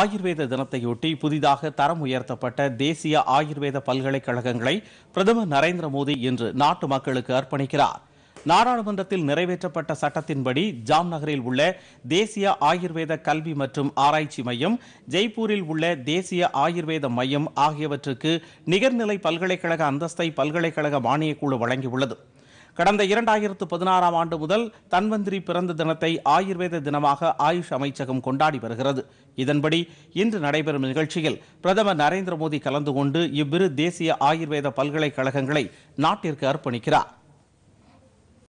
ஆயுர்வேத தினத்தையொட்டி புதிதாக தரம் உயர்த்தப்பட்ட தேசிய ஆயுர்வேத பல்கலைக்கழகங்களை பிரதமர் நரேந்திர மோடி இன்று நாட்டு மக்களுக்கு அர்ப்பணிக்கிறார் நாடாளுமன்றத்தில் நிறைவேற்றப்பட்ட சட்டத்தின்படி ஜாம் நகரில் உள்ள தேசிய ஆயுர்வேத கல்வி மற்றும் ஆராய்ச்சி மையம் ஜெய்ப்பூரில் உள்ள தேசிய ஆயுர்வேத மையம் ஆகியவற்றுக்கு நிகர்நிலை பல்கலைக்கழக அந்தஸ்தை பல்கலைக்கழக மானியக்குழு வழங்கியுள்ளது கடந்த இரண்டாயிரத்து பதினாறாம் ஆண்டு முதல் தன்வந்திரி பிறந்த தினத்தை ஆயுர்வேத தினமாக ஆயுஷ் அமைச்சகம் கொண்டாடி வருகிறது இதன்படி இன்று நடைபெறும் நிகழ்ச்சியில் பிரதமர் நரேந்திர மோடி கலந்து கொண்டு இவ்விரு தேசிய ஆயுர்வேத பல்கலைக்கழகங்களை நாட்டிற்கு அர்ப்பணிக்கிறார்